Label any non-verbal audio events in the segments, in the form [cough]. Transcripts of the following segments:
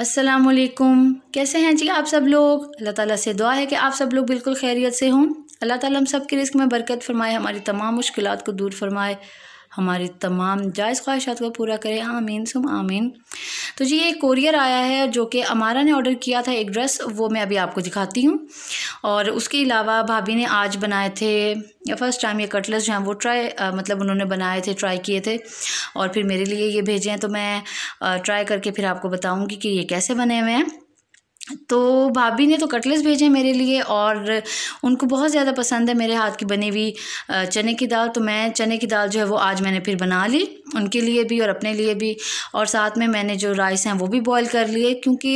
असलकुम कैसे हैं जी आप सब लोग अल्लाह ताला से दुआ है कि आप सब लोग बिल्कुल खैरियत से हों अल्लाह ताला हम सब के रिस्क में बरकत फरमाए हमारी तमाम मुश्किल को दूर फरमाए हमारी तमाम जायज़ ख्वाहिशात को पूरा करें आमीन सुम आमीन तो जी ये कोरियर आया है जो कि अमारा ने ऑर्डर किया था एक ड्रेस वो मैं अभी आपको दिखाती हूँ और उसके अलावा भाभी ने आज बनाए थे या फ़र्स्ट टाइम ये कटलेस जो हैं वो ट्राई मतलब उन्होंने बनाए थे ट्राई किए थे और फिर मेरे लिए ये भेजे हैं तो मैं ट्राई करके फिर आपको बताऊँगी कि ये कैसे बने हुए हैं तो भाभी ने तो कटलेस भेजे मेरे लिए और उनको बहुत ज़्यादा पसंद है मेरे हाथ की बनी हुई चने की दाल तो मैं चने की दाल जो है वो आज मैंने फिर बना ली उनके लिए भी और अपने लिए भी और साथ में मैंने जो राइस हैं वो भी बॉईल कर लिए क्योंकि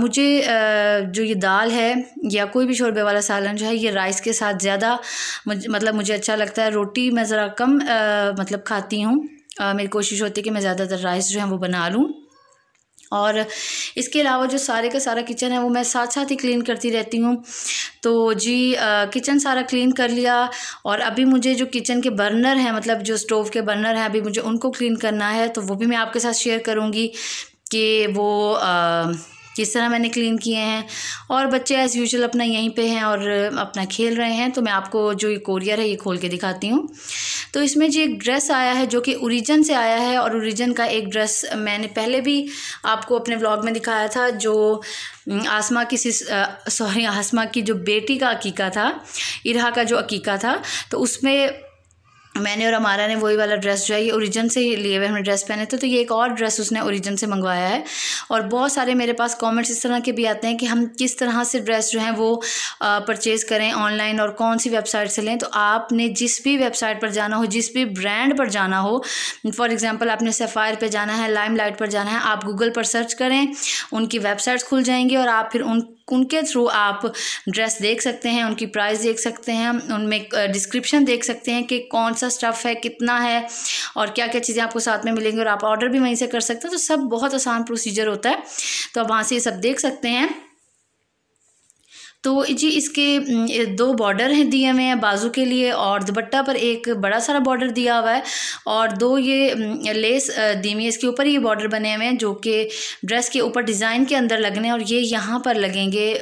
मुझे आ, जो ये दाल है या कोई भी शोरबे वाला सालन जो है ये राइस के साथ ज़्यादा मतलब मुझे अच्छा लगता है रोटी मैं ज़रा कम आ, मतलब खाती हूँ मेरी कोशिश होती है कि मैं ज़्यादातर राइस जो है वो बना लूँ और इसके अलावा जो सारे का सारा किचन है वो मैं साथ साथ ही क्लीन करती रहती हूँ तो जी किचन सारा क्लीन कर लिया और अभी मुझे जो किचन के बर्नर हैं मतलब जो स्टोव के बर्नर हैं अभी मुझे उनको क्लीन करना है तो वो भी मैं आपके साथ शेयर करूँगी कि वो आ, किस तरह मैंने क्लीन किए हैं और बच्चे एज़ यूजल अपना यहीं पे हैं और अपना खेल रहे हैं तो मैं आपको जो ये कोरियर है ये खोल के दिखाती हूँ तो इसमें जी एक ड्रेस आया है जो कि ओरिजन से आया है और ओरिजन का एक ड्रेस मैंने पहले भी आपको अपने ब्लॉग में दिखाया था जो आसमा की सॉरी आसमा की जो बेटी का अकीका था इरा का जो अकीका था तो उसमें मैंने और हमारा ने वही वाला ड्रेस जो है ये ओरिजिन से ही लिए हुए हमने ड्रेस पहने थे तो, तो ये एक और ड्रेस उसने ओरिजिन से मंगवाया है और बहुत सारे मेरे पास कमेंट्स इस तरह के भी आते हैं कि हम किस तरह से ड्रेस जो है वो परचेज़ करें ऑनलाइन और कौन सी वेबसाइट से लें तो आपने जिस भी वेबसाइट पर जाना हो जिस भी ब्रांड पर जाना हो फॉर एग्ज़ाम्पल आपने सेफ़ायर पर जाना है लाइम पर जाना है आप गूगल पर सर्च करें उनकी वेबसाइट्स खुल जाएंगी और आप फिर उन उनके थ्रू आप ड्रेस देख सकते हैं उनकी प्राइस देख सकते हैं उनमें डिस्क्रिप्शन देख सकते हैं कि कौन सा स्टफ़ है कितना है और क्या क्या चीज़ें आपको साथ में मिलेंगी और आप ऑर्डर भी वहीं से कर सकते हैं तो सब बहुत आसान प्रोसीजर होता है तो आप वहाँ से ये सब देख सकते हैं तो जी इसके दो बॉर्डर हैं दिए हुए हैं बाजू के लिए और दुपट्टा पर एक बड़ा सारा बॉर्डर दिया हुआ है और दो ये लेस दी हुई है इसके ऊपर ये बॉर्डर बने हुए हैं जो कि ड्रेस के ऊपर डिज़ाइन के अंदर लगने और ये यहाँ पर लगेंगे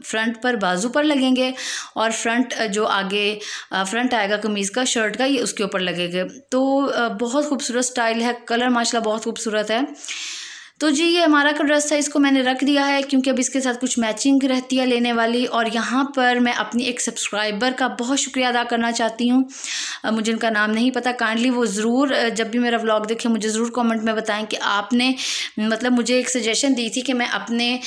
फ्रंट पर बाजू पर लगेंगे और फ्रंट जो आगे फ्रंट आएगा कमीज़ का शर्ट का ये उसके ऊपर लगेगा तो बहुत खूबसूरत स्टाइल है कलर माशाल्लाह बहुत खूबसूरत है तो जी ये हमारा का ड्रेस था इसको मैंने रख दिया है क्योंकि अब इसके साथ कुछ मैचिंग रहती है लेने वाली और यहाँ पर मैं अपनी एक सब्सक्राइबर का बहुत शुक्रिया अदा करना चाहती हूँ मुझे उनका नाम नहीं पता काइंडली वो ज़रूर जब भी मेरा व्लॉग देखें मुझे ज़रूर कमेंट में बताएं कि आपने मतलब मुझे एक सजेशन दी थी कि मैं अपने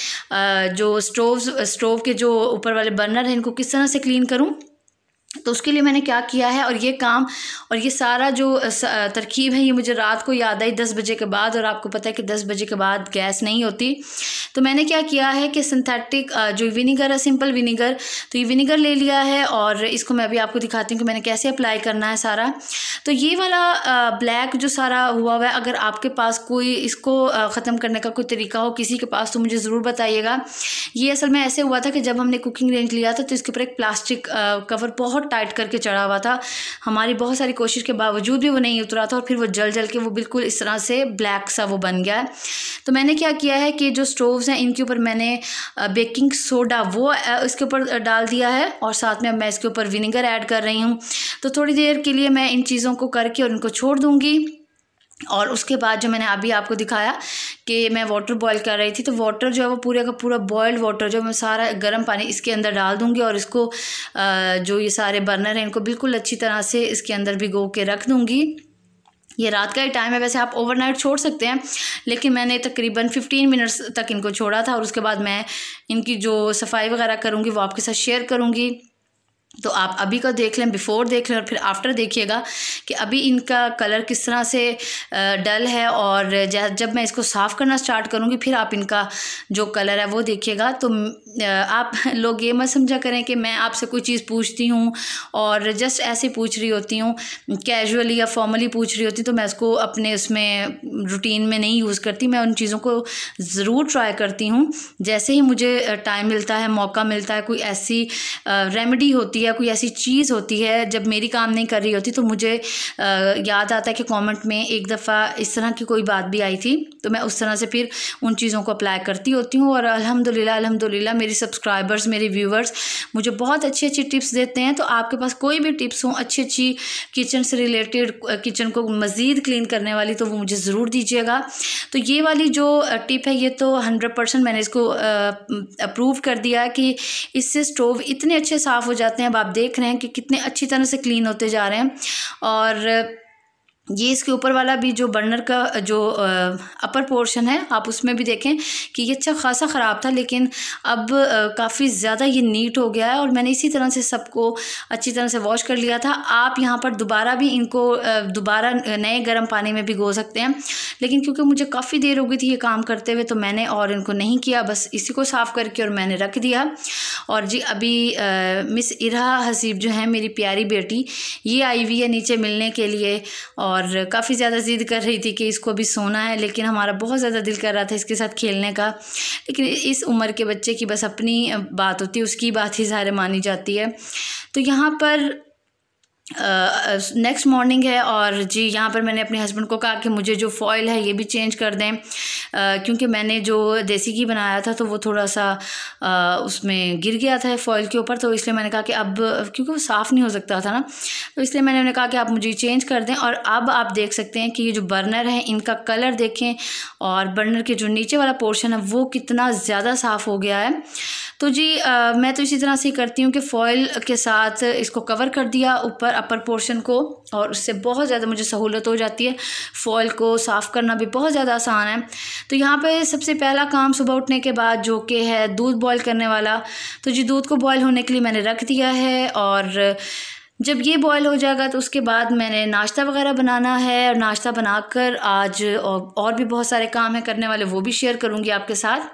जो स्टोव स्टोव के जो ऊपर वाले बर्नर हैं इनको किस तरह से क्लीन करूँ तो उसके लिए मैंने क्या किया है और ये काम और ये सारा जो तरकीब है ये मुझे रात को याद आई दस बजे के बाद और आपको पता है कि दस बजे के बाद गैस नहीं होती तो मैंने क्या किया है कि सिंथेटिक जो विनीगर है सिंपल विनीगर तो ये विनीगर ले लिया है और इसको मैं अभी आपको दिखाती हूँ कि मैंने कैसे अप्लाई करना है सारा तो ये वाला ब्लैक जो सारा हुआ हुआ है अगर आपके पास कोई इसको ख़त्म करने का कोई तरीका हो किसी के पास तो मुझे ज़रूर बताइएगा ये असल में ऐसे हुआ था कि जब हमने कुकिंग रेंज लिया था तो इसके ऊपर एक प्लास्टिक कवर बहुत बहुत टाइट करके चढ़ा हुआ था हमारी बहुत सारी कोशिश के बावजूद भी वो नहीं उतरा था और फिर वो जल जल के वो बिल्कुल इस तरह से ब्लैक सा वो बन गया है तो मैंने क्या किया है कि जो स्टोव्स हैं इनके ऊपर मैंने बेकिंग सोडा वो इसके ऊपर डाल दिया है और साथ में मैं इसके ऊपर विनेगर ऐड कर रही हूँ तो थोड़ी देर के लिए मैं इन चीज़ों को करके और इनको छोड़ दूँगी और उसके बाद जो मैंने अभी आपको दिखाया कि मैं वाटर बॉयल कर रही थी तो वाटर जो है वो पूरे का पूरा बॉयल्ड वाटर जो मैं सारा गर्म पानी इसके अंदर डाल दूँगी और इसको जो ये सारे बर्नर हैं इनको बिल्कुल अच्छी तरह से इसके अंदर भिगो के रख दूँगी ये रात का ही टाइम है वैसे आप ओवरनाइट छोड़ सकते हैं लेकिन मैंने तकरीबन फिफ्टीन मिनट्स तक इनको छोड़ा था और उसके बाद मैं इनकी जो सफाई वगैरह करूँगी वो आपके साथ शेयर करूँगी तो आप अभी का देख लें बिफ़ोर देख लें और फिर आफ्टर देखिएगा कि अभी इनका कलर किस तरह से डल है और जब मैं इसको साफ़ करना स्टार्ट करूँगी फिर आप इनका जो कलर है वो देखिएगा तो आप लोग ये मत समझा करें कि मैं आपसे कोई चीज़ पूछती हूँ और जस्ट ऐसे पूछ रही होती हूँ कैजुअली या फॉर्मली पूछ रही होती तो मैं उसको अपने उसमें रूटीन में नहीं यूज़ करती मैं उन चीज़ों को ज़रूर ट्राई करती हूँ जैसे ही मुझे टाइम मिलता है मौका मिलता है कोई ऐसी रेमडी होती होती है कोई ऐसी चीज़ होती है जब मेरी काम नहीं कर रही होती तो मुझे याद आता है कि कमेंट में एक दफ़ा इस तरह की कोई बात भी आई थी तो मैं उस तरह से फिर उन चीज़ों को अप्लाई करती होती हूँ और अल्हम्दुलिल्लाह अल्हम्दुलिल्लाह मेरी सब्सक्राइबर्स मेरे व्यूवर्स मुझे बहुत अच्छी अच्छी टिप्स देते हैं तो आपके पास कोई भी टिप्स हों अच्छी अच्छी किचन से रिलेटेड किचन को मज़ीद क्लीन करने वाली तो वो मुझे ज़रूर दीजिएगा तो ये वाली जो टिप है ये तो हंड्रेड परसेंट मैंने इसको अप्रूव कर दिया कि इससे स्टोव इतने अच्छे साफ़ हो जाते हैं अब आप देख रहे हैं कि कितने अच्छी तरह से क्लीन होते जा रहे हैं और ये इसके ऊपर वाला भी जो बर्नर का जो अपर पोर्शन है आप उसमें भी देखें कि ये अच्छा खासा ख़राब था लेकिन अब काफ़ी ज़्यादा ये नीट हो गया है और मैंने इसी तरह से सबको अच्छी तरह से वॉश कर लिया था आप यहाँ पर दोबारा भी इनको दोबारा नए गर्म पानी में भिगो सकते हैं लेकिन क्योंकि मुझे काफ़ी देर हो गई थी ये काम करते हुए तो मैंने और इनको नहीं किया बस इसी को साफ़ करके और मैंने रख दिया और जी अभी मिस इरा हसीब जो है मेरी प्यारी बेटी ये आई हुई है नीचे मिलने के लिए और और काफ़ी ज़्यादा ज़िद कर रही थी कि इसको अभी सोना है लेकिन हमारा बहुत ज़्यादा दिल कर रहा था इसके साथ खेलने का लेकिन इस उम्र के बच्चे की बस अपनी बात होती है उसकी बात ही ज़ाहिर मानी जाती है तो यहाँ पर नेक्स्ट uh, मॉर्निंग है और जी यहाँ पर मैंने अपने हस्बैंड को कहा कि मुझे जो फॉयल है ये भी चेंज कर दें uh, क्योंकि मैंने जो देसी घी बनाया था तो वो थोड़ा सा uh, उसमें गिर गया था फॉयल के ऊपर तो इसलिए मैंने कहा कि अब क्योंकि वो साफ़ नहीं हो सकता था ना तो इसलिए मैंने उन्हें कहा कि आप मुझे चेंज कर दें और अब आप देख सकते हैं कि ये जो बर्नर है इनका कलर देखें और बर्नर के जो नीचे वाला पोर्शन है वो कितना ज़्यादा साफ़ हो गया है तो जी मैं तो इसी तरह से करती हूँ कि फॉयल के साथ इसको कवर कर दिया ऊपर अपर पोर्शन को और उससे बहुत ज़्यादा मुझे सहूलत हो जाती है फॉल को साफ़ करना भी बहुत ज़्यादा आसान है तो यहाँ पे सबसे पहला काम सुबह उठने के बाद जो कि है दूध बॉयल करने वाला तो जी दूध को बॉयल होने के लिए मैंने रख दिया है और जब ये बॉयल हो जाएगा तो उसके बाद मैंने नाश्ता वगैरह बनाना है और नाश्ता बनाकर आज और, और भी बहुत सारे काम हैं करने वाले वो भी शेयर करूँगी आपके साथ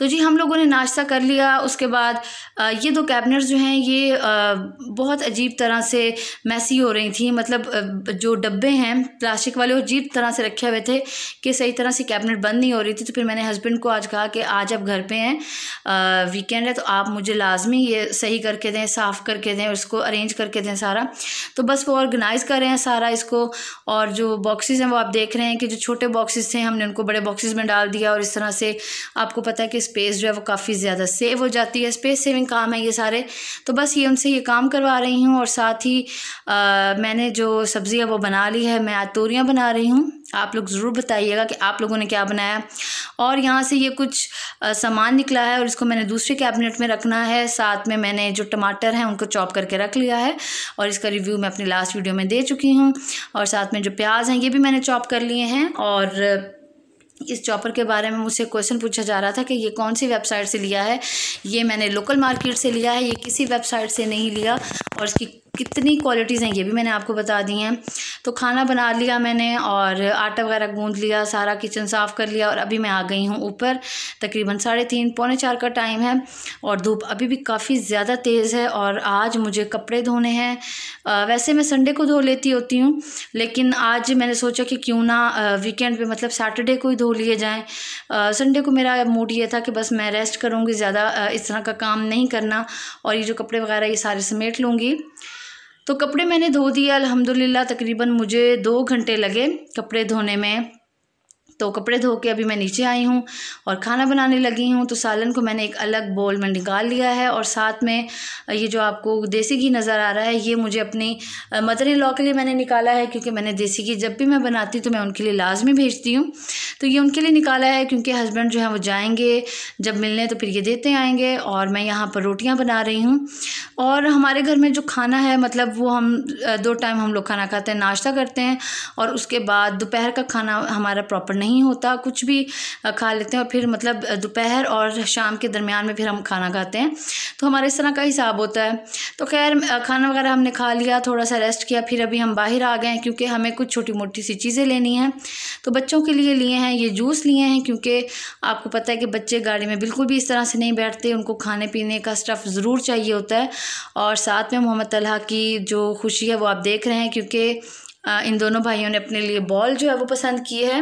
तो जी हम लोगों ने नाश्ता कर लिया उसके बाद ये दो कैबिनेट्स जो हैं ये बहुत अजीब तरह से मैसी हो रही थी मतलब जो डब्बे हैं प्लास्टिक वाले वो अजीब तरह से रखे हुए थे कि सही तरह से कैबिनेट बंद नहीं हो रही थी तो फिर मैंने हस्बैंड को आज कहा कि आज आप घर पे हैं वीकेंड है तो आप मुझे लाजमी ये सही करके दें साफ़ करके दें उसको अरेंज करके दें सारा तो बस वो ऑर्गेनाइज़ कर रहे हैं सारा इसको और जो बॉक्सेस हैं वो आप देख रहे हैं कि जो छोटे बॉक्सेस थे हमने उनको बड़े बॉक्सेस में डाल दिया और इस तरह से आपको पता है कि इस स्पेस जो है वो काफ़ी ज़्यादा सेव हो जाती है स्पेस सेविंग काम है ये सारे तो बस ये उनसे ये काम करवा रही हूँ और साथ ही आ, मैंने जो सब्ज़ी है वो बना ली है मैं आज तोरियाँ बना रही हूँ आप लोग ज़रूर बताइएगा कि आप लोगों ने क्या बनाया और यहाँ से ये कुछ सामान निकला है और इसको मैंने दूसरे कैबिनेट में रखना है साथ में मैंने जो टमाटर हैं उनको चॉप करके रख लिया है और इसका रिव्यू मैं अपनी लास्ट वीडियो में दे चुकी हूँ और साथ में जो प्याज हैं ये भी मैंने चॉप कर लिए हैं और इस चॉपर के बारे में मुझसे क्वेश्चन पूछा जा रहा था कि ये कौन सी वेबसाइट से लिया है ये मैंने लोकल मार्केट से लिया है ये किसी वेबसाइट से नहीं लिया और इसकी कितनी क्वालिटीज़ हैं ये भी मैंने आपको बता दी हैं तो खाना बना लिया मैंने और आटा वगैरह गूंद लिया सारा किचन साफ़ कर लिया और अभी मैं आ गई हूँ ऊपर तकरीबन साढ़े तीन पौने चार का टाइम है और धूप अभी भी काफ़ी ज़्यादा तेज़ है और आज मुझे कपड़े धोने हैं वैसे मैं संडे को धो लेती होती हूँ लेकिन आज मैंने सोचा कि क्यों ना वीकेंड पर मतलब सैटरडे को ही धो लिए जाएँ संडे को मेरा मूड ये था कि बस मैं रेस्ट करूँगी ज़्यादा इस तरह का काम नहीं करना और ये जो कपड़े वगैरह ये सारे समेट लूँगी तो कपड़े मैंने धो दिए अल्हम्दुलिल्लाह तकरीबन मुझे दो घंटे लगे कपड़े धोने में तो कपड़े धो के अभी मैं नीचे आई हूँ और खाना बनाने लगी हूँ तो सालन को मैंने एक अलग बोल में निकाल लिया है और साथ में ये जो आपको देसी घी नज़र आ रहा है ये मुझे अपनी मदर इन लॉ के लिए मैंने निकाला है क्योंकि मैंने देसी घी जब भी मैं बनाती हूँ तो मैं उनके लिए लाजमी भेजती हूँ तो ये उनके लिए निकाला है क्योंकि हस्बैंड जो है वो जाएँगे जब मिलने तो फिर ये देते आएँगे और मैं यहाँ पर रोटियाँ बना रही हूँ और हमारे घर में जो खाना है मतलब वो हम दो टाइम हम लोग खाना खाते हैं नाश्ता करते हैं और उसके बाद दोपहर का खाना हमारा प्रॉपर नहीं होता कुछ भी खा लेते हैं और फिर मतलब दोपहर और शाम के दरमियान में फिर हम खाना खाते हैं तो हमारे इस तरह का हिसाब होता है तो खैर खाना वगैरह हमने खा लिया थोड़ा सा रेस्ट किया फिर अभी हम बाहर आ गए हैं क्योंकि हमें कुछ छोटी मोटी सी चीज़ें लेनी हैं तो बच्चों के लिए लिए हैं ये जूस लिए हैं क्योंकि आपको पता है कि बच्चे गाड़ी में बिल्कुल भी इस तरह से नहीं बैठते उनको खाने पीने का स्टफ़ ज़रूर चाहिए होता है और साथ में मोहम्मद तलहा की जो खुशी है वो आप देख रहे हैं क्योंकि इन दोनों भाइयों ने अपने लिए बॉल जो है वो पसंद की है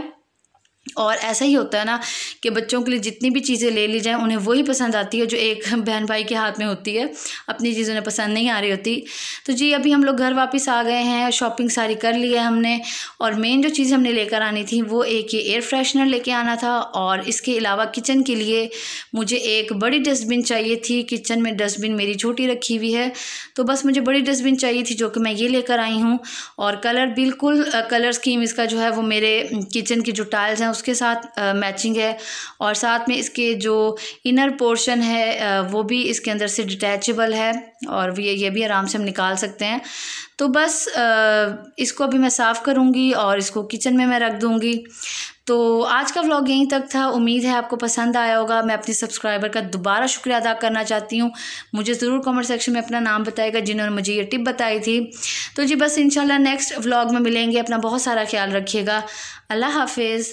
और ऐसा ही होता है ना कि बच्चों के लिए जितनी भी चीज़ें ले ली जाएँ उन्हें वही पसंद आती है जो एक [laughs] बहन भाई के हाथ में होती है अपनी चीज़ उन्हें पसंद नहीं आ रही होती तो जी अभी हम लोग घर वापस आ गए हैं शॉपिंग सारी कर ली है हमने और मेन जो चीज़ हमने लेकर आनी थी वो एक ये एयर फ्रेशनर लेके आना था और इसके अलावा किचन के लिए मुझे एक बड़ी डस्टबिन चाहिए थी किचन में डस्टबिन मेरी छोटी रखी हुई है तो बस मुझे बड़ी डस्टबिन चाहिए थी जो कि मैं ये लेकर आई हूँ और कलर बिल्कुल कलर स्कीम इसका जो है वो मेरे किचन की जो टाइल्स हैं उसके साथ मैचिंग है और साथ में इसके जो इनर पोर्शन है वो भी इसके अंदर से डिटैचबल है और ये ये भी आराम से हम निकाल सकते हैं तो बस इसको अभी मैं साफ़ करूँगी और इसको किचन में मैं रख दूँगी तो आज का व्लॉग यहीं तक था उम्मीद है आपको पसंद आया होगा मैं अपने सब्सक्राइबर का दोबारा शुक्रिया अदा करना चाहती हूँ मुझे ज़रूर कमेंट सेक्शन में अपना नाम बताएगा जिन्होंने मुझे ये टिप बताई थी तो जी बस इंशाल्लाह नेक्स्ट व्लॉग में मिलेंगे अपना बहुत सारा ख्याल रखिएगा अल्लाह हाफिज़